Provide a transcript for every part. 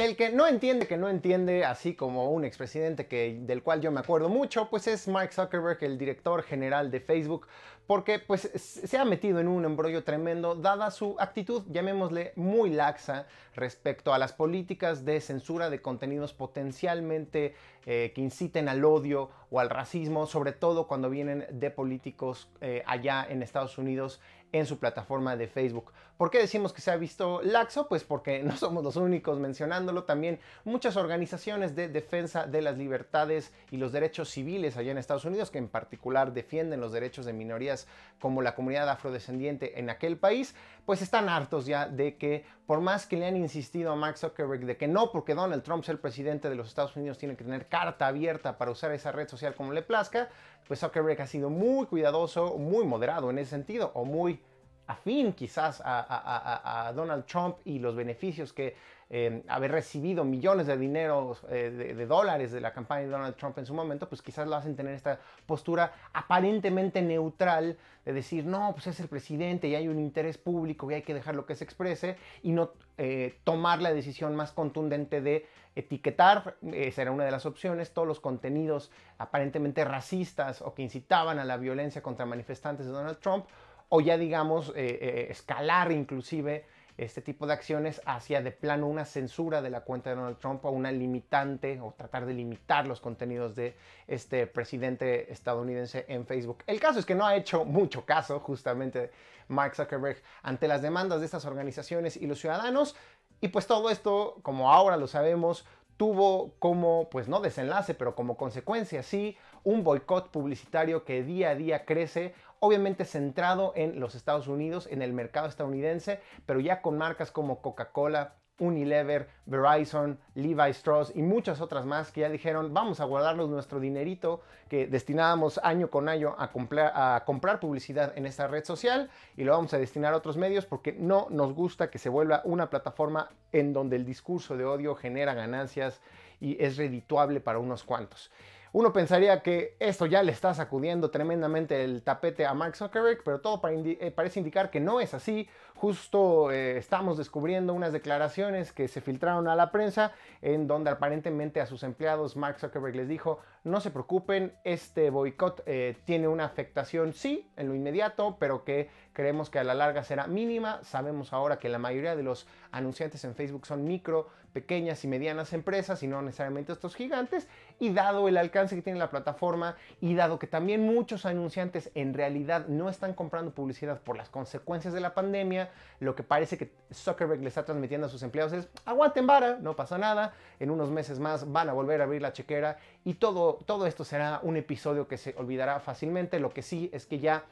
El que no entiende que no entiende, así como un expresidente que, del cual yo me acuerdo mucho, pues es Mark Zuckerberg, el director general de Facebook, porque pues se ha metido en un embrollo tremendo dada su actitud, llamémosle muy laxa, respecto a las políticas de censura de contenidos potencialmente eh, que inciten al odio o al racismo, sobre todo cuando vienen de políticos eh, allá en Estados Unidos en su plataforma de Facebook. ¿Por qué decimos que se ha visto laxo? Pues porque no somos los únicos mencionándolo. También muchas organizaciones de defensa de las libertades y los derechos civiles allá en Estados Unidos, que en particular defienden los derechos de minorías como la comunidad afrodescendiente en aquel país, pues están hartos ya de que por más que le han insistido a Max Zuckerberg de que no, porque Donald Trump es el presidente de los Estados Unidos, tiene que tener carta abierta para usar esa red social como le plazca, pues Zuckerberg ha sido muy cuidadoso, muy moderado en ese sentido, o muy afín quizás a, Donald Trump y los beneficios que eh, haber recibido millones de dineros, eh, de, dólares de la campaña de Donald Trump en su momento, pues quizás lo hacen tener esta postura aparentemente neutral de decir, no, pues es el presidente y hay un interés público y hay que dejar lo que se exprese y no eh, tomar la decisión más contundente de etiquetar, eh, será una de las opciones, todos los contenidos aparentemente racistas o que incitaban a la violencia contra manifestantes de Donald Trump, o ya digamos, eh, escalar inclusive este tipo de acciones hacia de plano una censura de la cuenta de Donald Trump o una limitante o tratar de limitar los contenidos de este presidente estadounidense en Facebook. El caso es que no ha hecho mucho caso justamente Mark Zuckerberg ante las demandas de estas organizaciones y los ciudadanos. Y pues todo esto, como ahora lo sabemos, tuvo como, pues no desenlace, pero como consecuencia, sí, un boicot publicitario que día a día crece obviamente centrado en los Estados Unidos, en el mercado estadounidense, pero ya con marcas como Coca-Cola, Unilever, Verizon, Levi Strauss y muchas otras más que ya dijeron vamos a guardarnos nuestro dinerito que destinábamos año con año a, comprar, a comprar publicidad en esta red social y lo vamos a destinar a otros medios porque no nos gusta que se vuelva una plataforma en donde el discurso de odio genera ganancias y es redituable para unos cuantos. Uno pensaría que esto ya le está sacudiendo tremendamente el tapete a Mark Zuckerberg, pero todo eh, parece indicar que no es así, justo eh, estamos descubriendo unas declaraciones que se filtraron a la prensa en donde aparentemente a sus empleados Mark Zuckerberg les dijo, no se preocupen, este boicot eh, tiene una afectación, sí, en lo inmediato, pero que creemos que a la larga será mínima. Sabemos ahora que la mayoría de los anunciantes en Facebook son micro, pequeñas y medianas empresas y no necesariamente estos gigantes. Y dado el alcance que tiene la plataforma y dado que también muchos anunciantes en realidad no están comprando publicidad por las consecuencias de la pandemia, lo que parece que Zuckerberg le está transmitiendo a sus empleados es, aguanten vara, no pasa nada, en unos meses más van a volver a abrir la chequera y todo, todo esto será un episodio que se olvidará fácilmente, lo que sí es que ya...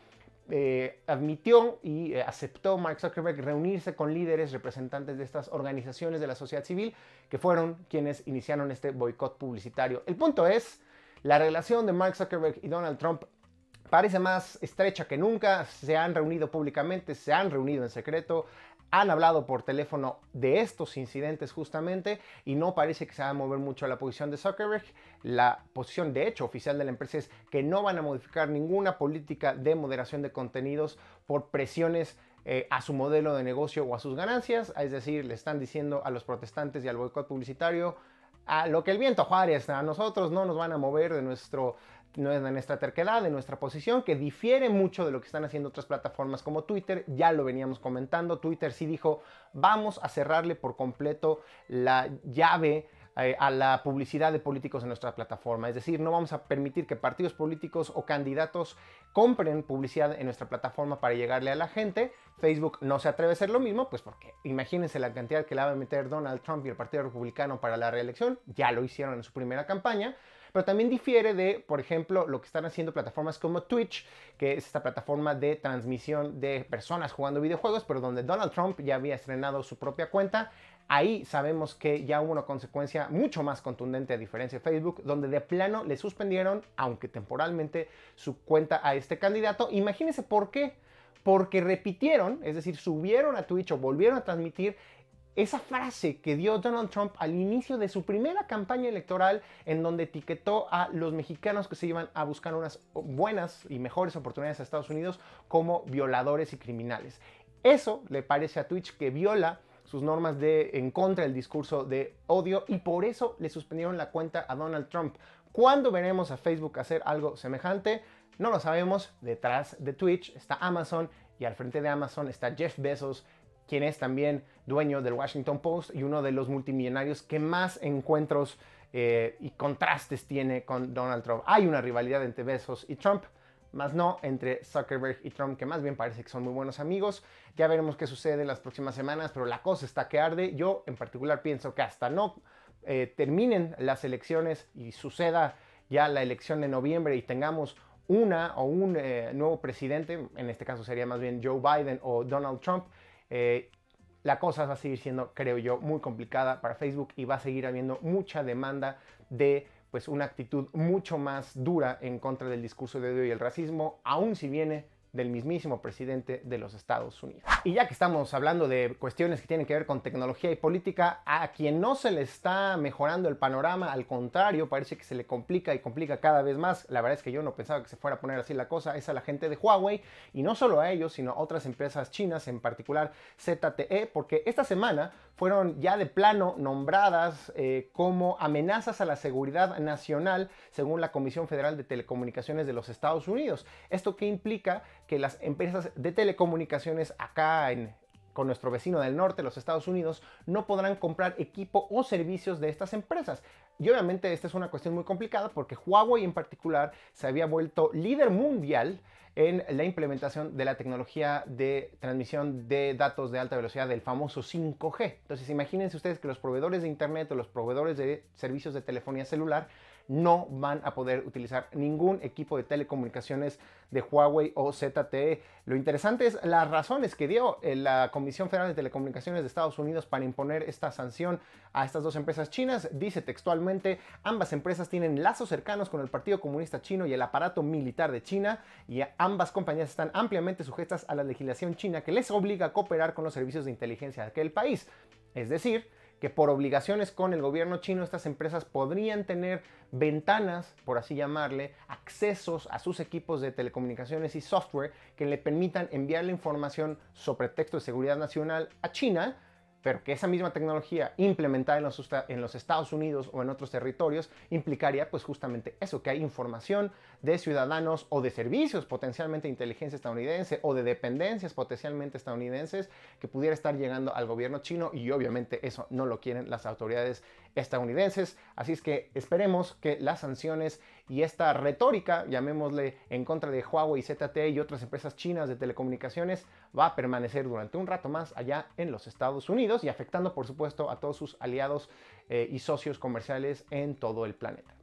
Eh, admitió y eh, aceptó Mark Zuckerberg reunirse con líderes representantes de estas organizaciones de la sociedad civil que fueron quienes iniciaron este boicot publicitario. El punto es, la relación de Mark Zuckerberg y Donald Trump parece más estrecha que nunca, se han reunido públicamente, se han reunido en secreto, han hablado por teléfono de estos incidentes justamente y no parece que se va a mover mucho la posición de Zuckerberg. La posición de hecho oficial de la empresa es que no van a modificar ninguna política de moderación de contenidos por presiones eh, a su modelo de negocio o a sus ganancias. Es decir, le están diciendo a los protestantes y al boicot publicitario a lo que el viento Juárez, a nosotros no nos van a mover de nuestro no es de nuestra terquedad, de nuestra posición, que difiere mucho de lo que están haciendo otras plataformas como Twitter. Ya lo veníamos comentando, Twitter sí dijo, vamos a cerrarle por completo la llave eh, a la publicidad de políticos en nuestra plataforma. Es decir, no vamos a permitir que partidos políticos o candidatos compren publicidad en nuestra plataforma para llegarle a la gente. Facebook no se atreve a hacer lo mismo, pues porque imagínense la cantidad que le va a meter Donald Trump y el Partido Republicano para la reelección. Ya lo hicieron en su primera campaña pero también difiere de, por ejemplo, lo que están haciendo plataformas como Twitch, que es esta plataforma de transmisión de personas jugando videojuegos, pero donde Donald Trump ya había estrenado su propia cuenta. Ahí sabemos que ya hubo una consecuencia mucho más contundente a diferencia de Facebook, donde de plano le suspendieron, aunque temporalmente, su cuenta a este candidato. Imagínense por qué porque repitieron, es decir, subieron a Twitch o volvieron a transmitir esa frase que dio Donald Trump al inicio de su primera campaña electoral en donde etiquetó a los mexicanos que se iban a buscar unas buenas y mejores oportunidades a Estados Unidos como violadores y criminales. Eso le parece a Twitch que viola sus normas de en contra del discurso de odio y por eso le suspendieron la cuenta a Donald Trump. ¿Cuándo veremos a Facebook hacer algo semejante? No lo sabemos. Detrás de Twitch está Amazon y al frente de Amazon está Jeff Bezos quien es también dueño del Washington Post y uno de los multimillonarios que más encuentros eh, y contrastes tiene con Donald Trump. Hay una rivalidad entre Bezos y Trump, más no entre Zuckerberg y Trump, que más bien parece que son muy buenos amigos. Ya veremos qué sucede en las próximas semanas, pero la cosa está que arde. Yo en particular pienso que hasta no eh, terminen las elecciones y suceda ya la elección de noviembre y tengamos una o un eh, nuevo presidente, en este caso sería más bien Joe Biden o Donald Trump, eh, la cosa va a seguir siendo, creo yo, muy complicada para Facebook y va a seguir habiendo mucha demanda de pues una actitud mucho más dura en contra del discurso de odio y el racismo, aun si viene del mismísimo presidente de los Estados Unidos. Y ya que estamos hablando de cuestiones que tienen que ver con tecnología y política, a quien no se le está mejorando el panorama, al contrario, parece que se le complica y complica cada vez más. La verdad es que yo no pensaba que se fuera a poner así la cosa, es a la gente de Huawei y no solo a ellos, sino a otras empresas chinas, en particular ZTE, porque esta semana fueron ya de plano nombradas eh, como amenazas a la seguridad nacional según la Comisión Federal de Telecomunicaciones de los Estados Unidos. ¿Esto qué implica? que las empresas de telecomunicaciones acá en, con nuestro vecino del norte, los Estados Unidos, no podrán comprar equipo o servicios de estas empresas. Y obviamente esta es una cuestión muy complicada porque Huawei en particular se había vuelto líder mundial en la implementación de la tecnología de transmisión de datos de alta velocidad del famoso 5G. Entonces imagínense ustedes que los proveedores de Internet o los proveedores de servicios de telefonía celular no van a poder utilizar ningún equipo de telecomunicaciones de Huawei o ZTE. Lo interesante es las razones que dio eh, la Comisión Federal de Telecomunicaciones de Estados Unidos para imponer esta sanción a estas dos empresas chinas. Dice textualmente, ambas empresas tienen lazos cercanos con el Partido Comunista Chino y el aparato militar de China y ambas compañías están ampliamente sujetas a la legislación china que les obliga a cooperar con los servicios de inteligencia de aquel país. Es decir, que por obligaciones con el gobierno chino estas empresas podrían tener ventanas, por así llamarle, accesos a sus equipos de telecomunicaciones y software que le permitan enviar la información sobre texto de seguridad nacional a China pero que esa misma tecnología implementada en los, Estados Unidos o en otros territorios implicaría pues justamente eso, que hay información de ciudadanos o de servicios potencialmente de inteligencia estadounidense o de dependencias potencialmente estadounidenses que pudiera estar llegando al gobierno chino y obviamente eso no lo quieren las autoridades estadounidenses, así es que esperemos que las sanciones y esta retórica, llamémosle en contra de Huawei, ZTE y otras empresas chinas de telecomunicaciones, va a permanecer durante un rato más allá en los Estados Unidos y afectando por supuesto a todos sus aliados eh, y socios comerciales en todo el planeta.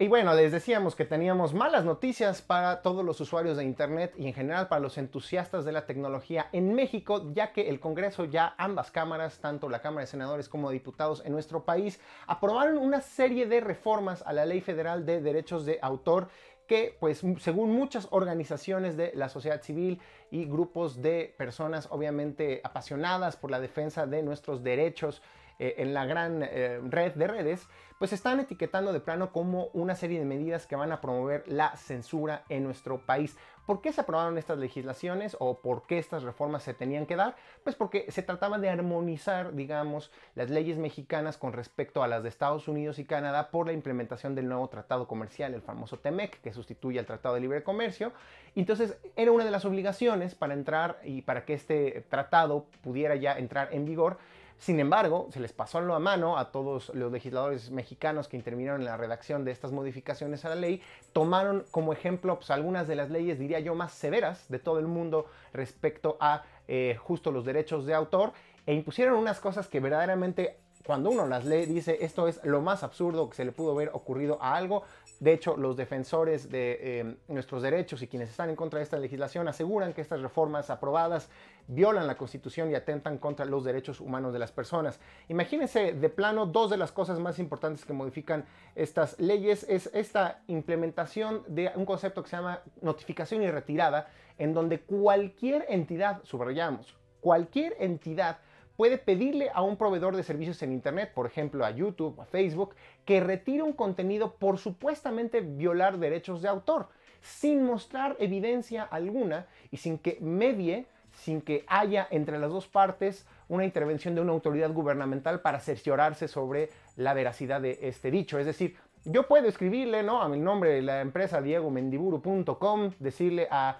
Y bueno, les decíamos que teníamos malas noticias para todos los usuarios de Internet y en general para los entusiastas de la tecnología en México, ya que el Congreso ya ambas cámaras, tanto la Cámara de Senadores como de Diputados en nuestro país, aprobaron una serie de reformas a la Ley Federal de Derechos de Autor que, pues, según muchas organizaciones de la sociedad civil y grupos de personas obviamente apasionadas por la defensa de nuestros derechos, eh, en la gran eh, red de redes, pues están etiquetando de plano como una serie de medidas que van a promover la censura en nuestro país. ¿Por qué se aprobaron estas legislaciones o por qué estas reformas se tenían que dar? Pues porque se trataba de armonizar, digamos, las leyes mexicanas con respecto a las de Estados Unidos y Canadá por la implementación del nuevo tratado comercial, el famoso TEMEC, que sustituye al Tratado de Libre Comercio. Entonces, era una de las obligaciones para entrar y para que este tratado pudiera ya entrar en vigor sin embargo, se les pasó lo a mano a todos los legisladores mexicanos que intervinieron en la redacción de estas modificaciones a la ley, tomaron como ejemplo pues, algunas de las leyes, diría yo, más severas de todo el mundo respecto a eh, justo los derechos de autor e impusieron unas cosas que verdaderamente cuando uno las lee dice esto es lo más absurdo que se le pudo haber ocurrido a algo. De hecho, los defensores de eh, nuestros derechos y quienes están en contra de esta legislación aseguran que estas reformas aprobadas violan la Constitución y atentan contra los derechos humanos de las personas. Imagínense de plano dos de las cosas más importantes que modifican estas leyes es esta implementación de un concepto que se llama notificación y retirada, en donde cualquier entidad, subrayamos, cualquier entidad puede pedirle a un proveedor de servicios en Internet, por ejemplo a YouTube o a Facebook, que retire un contenido por supuestamente violar derechos de autor, sin mostrar evidencia alguna y sin que medie, sin que haya entre las dos partes una intervención de una autoridad gubernamental para cerciorarse sobre la veracidad de este dicho. Es decir, yo puedo escribirle ¿no? a mi nombre, la empresa diegomendiburu.com, decirle a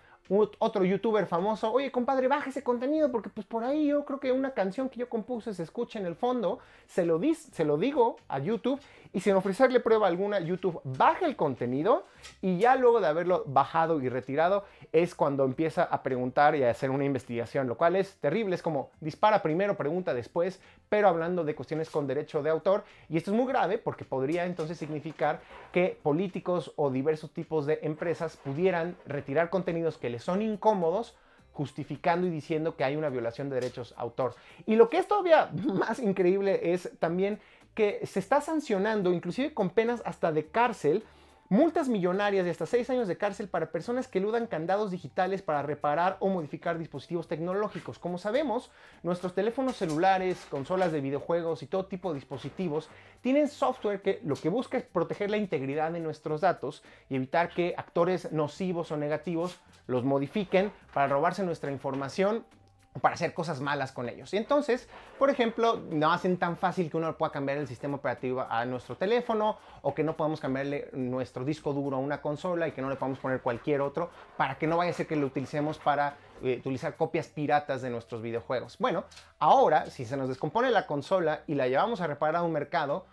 otro youtuber famoso, oye compadre, baje ese contenido porque pues por ahí yo creo que una canción que yo compuse se escucha en el fondo, se lo, dis, se lo digo a YouTube y sin ofrecerle prueba alguna, YouTube baja el contenido y ya luego de haberlo bajado y retirado es cuando empieza a preguntar y a hacer una investigación, lo cual es terrible, es como dispara primero, pregunta después, pero hablando de cuestiones con derecho de autor y esto es muy grave porque podría entonces significar que políticos o diversos tipos de empresas pudieran retirar contenidos que les son incómodos justificando y diciendo que hay una violación de derechos autor. Y lo que es todavía más increíble es también que se está sancionando, inclusive con penas hasta de cárcel, multas millonarias de hasta 6 años de cárcel para personas que eludan candados digitales para reparar o modificar dispositivos tecnológicos. Como sabemos, nuestros teléfonos celulares, consolas de videojuegos y todo tipo de dispositivos tienen software que lo que busca es proteger la integridad de nuestros datos y evitar que actores nocivos o negativos los modifiquen para robarse nuestra información para hacer cosas malas con ellos. Y entonces, por ejemplo, no hacen tan fácil que uno pueda cambiar el sistema operativo a nuestro teléfono o que no podamos cambiarle nuestro disco duro a una consola y que no le podamos poner cualquier otro para que no vaya a ser que lo utilicemos para eh, utilizar copias piratas de nuestros videojuegos. Bueno, ahora si se nos descompone la consola y la llevamos a reparar a un mercado,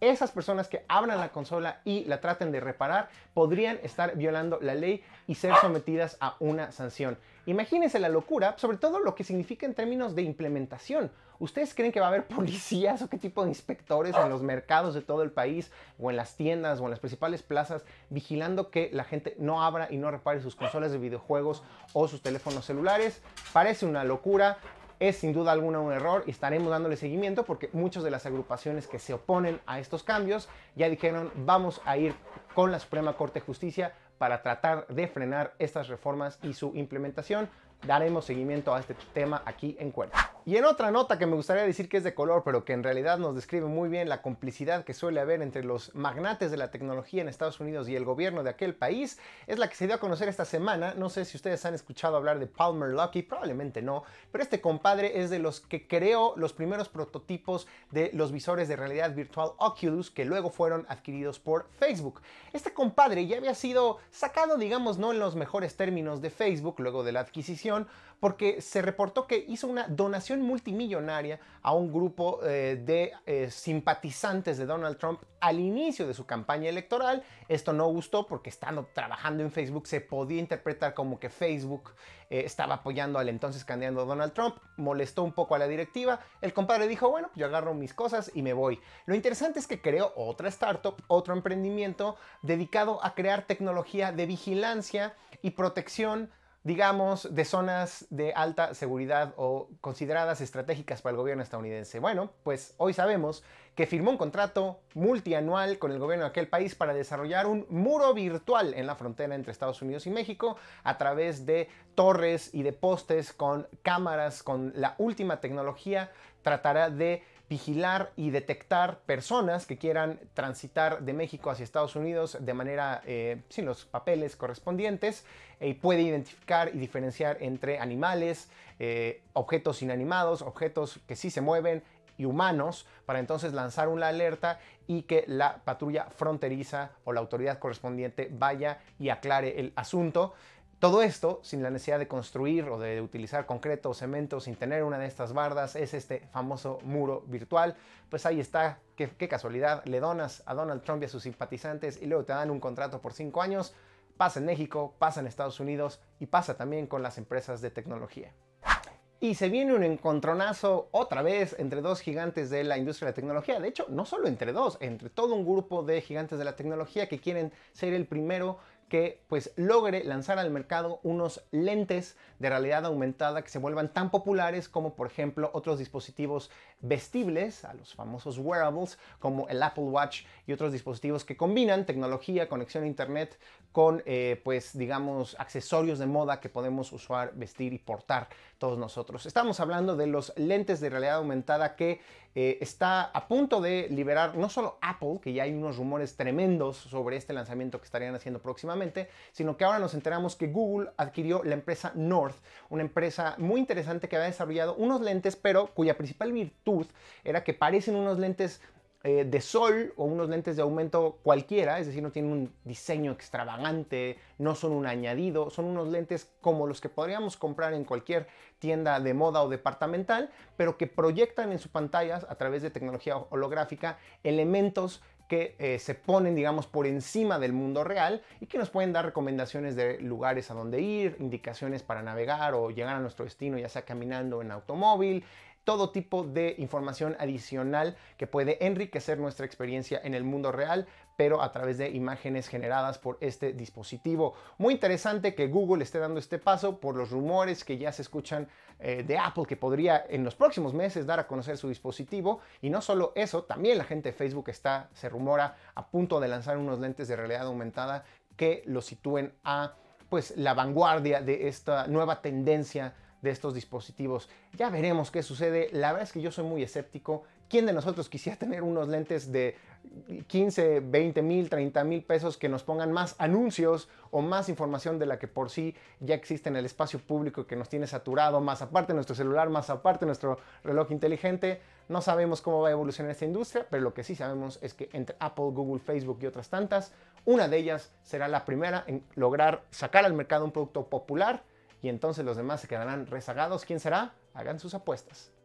esas personas que abran la consola y la traten de reparar podrían estar violando la ley y ser sometidas a una sanción. Imagínense la locura, sobre todo lo que significa en términos de implementación. ¿Ustedes creen que va a haber policías o qué tipo de inspectores en los mercados de todo el país o en las tiendas o en las principales plazas vigilando que la gente no abra y no repare sus consolas de videojuegos o sus teléfonos celulares? Parece una locura, es sin duda alguna un error y estaremos dándole seguimiento porque muchas de las agrupaciones que se oponen a estos cambios ya dijeron vamos a ir con la Suprema Corte de Justicia para tratar de frenar estas reformas y su implementación. Daremos seguimiento a este tema aquí en Cuerpo. Y en otra nota que me gustaría decir que es de color, pero que en realidad nos describe muy bien la complicidad que suele haber entre los magnates de la tecnología en Estados Unidos y el gobierno de aquel país, es la que se dio a conocer esta semana. No sé si ustedes han escuchado hablar de Palmer Lucky, probablemente no, pero este compadre es de los que creó los primeros prototipos de los visores de realidad virtual Oculus que luego fueron adquiridos por Facebook. Este compadre ya había sido sacado, digamos, no en los mejores términos de Facebook luego de la adquisición, porque se reportó que hizo una donación multimillonaria a un grupo eh, de eh, simpatizantes de Donald Trump al inicio de su campaña electoral. Esto no gustó porque estando trabajando en Facebook se podía interpretar como que Facebook eh, estaba apoyando al entonces candidato Donald Trump. Molestó un poco a la directiva. El compadre dijo, bueno, yo agarro mis cosas y me voy. Lo interesante es que creó otra startup, otro emprendimiento dedicado a crear tecnología de vigilancia y protección digamos, de zonas de alta seguridad o consideradas estratégicas para el gobierno estadounidense. Bueno, pues hoy sabemos que firmó un contrato multianual con el gobierno de aquel país para desarrollar un muro virtual en la frontera entre Estados Unidos y México a través de torres y de postes con cámaras, con la última tecnología, tratará de vigilar y detectar personas que quieran transitar de México hacia Estados Unidos de manera eh, sin los papeles correspondientes y puede identificar y diferenciar entre animales, eh, objetos inanimados, objetos que sí se mueven y humanos para entonces lanzar una alerta y que la patrulla fronteriza o la autoridad correspondiente vaya y aclare el asunto. Todo esto sin la necesidad de construir o de utilizar concreto o cemento, sin tener una de estas bardas, es este famoso muro virtual. Pues ahí está, qué, casualidad, le donas a Donald Trump y a sus simpatizantes y luego te dan un contrato por cinco años. Pasa en México, pasa en Estados Unidos y pasa también con las empresas de tecnología. Y se viene un encontronazo otra vez entre dos gigantes de la industria de la tecnología. De hecho, no solo entre dos, entre todo un grupo de gigantes de la tecnología que quieren ser el primero que pues logre lanzar al mercado unos lentes de realidad aumentada que se vuelvan tan populares como por ejemplo otros dispositivos vestibles, a los famosos wearables como el Apple Watch y otros dispositivos que combinan tecnología, conexión a internet con eh, pues digamos accesorios de moda que podemos usar, vestir y portar todos nosotros. Estamos hablando de los lentes de realidad aumentada que eh, está a punto de liberar no solo Apple, que ya hay unos rumores tremendos sobre este lanzamiento que estarían haciendo próximamente, sino que ahora nos enteramos que Google adquirió la empresa North, una empresa muy interesante que había desarrollado unos lentes, pero cuya principal virtud era que parecen unos lentes eh, de sol o unos lentes de aumento cualquiera, es decir, no tienen un diseño extravagante, no son un añadido, son unos lentes como los que podríamos comprar en cualquier tienda de moda o departamental, pero que proyectan en sus pantallas a través de tecnología holográfica elementos que eh, se ponen, digamos, por encima del mundo real y que nos pueden dar recomendaciones de lugares a donde ir, indicaciones para navegar o llegar a nuestro destino, ya sea caminando en automóvil, todo tipo de información adicional que puede enriquecer nuestra experiencia en el mundo real, pero a través de imágenes generadas por este dispositivo. Muy interesante que Google esté dando este paso por los rumores que ya se escuchan eh, de Apple que podría en los próximos meses dar a conocer su dispositivo. Y no solo eso, también la gente de Facebook está, se rumora, a punto de lanzar unos lentes de realidad aumentada que lo sitúen a pues la vanguardia de esta nueva tendencia de estos dispositivos. Ya veremos qué sucede. La verdad es que yo soy muy escéptico. ¿Quién de nosotros quisiera tener unos lentes de 15, 20 mil, 30 mil pesos que nos pongan más anuncios o más información de la que por sí ya existe en el espacio público que nos tiene saturado, más aparte nuestro celular, más aparte nuestro reloj inteligente? No sabemos cómo va a evolucionar esta industria, pero lo que sí sabemos es que entre Apple, Google, Facebook y otras tantas, una de ellas será la primera en lograr sacar al mercado un producto popular y entonces los demás se quedarán rezagados. ¿Quién será? Hagan sus apuestas.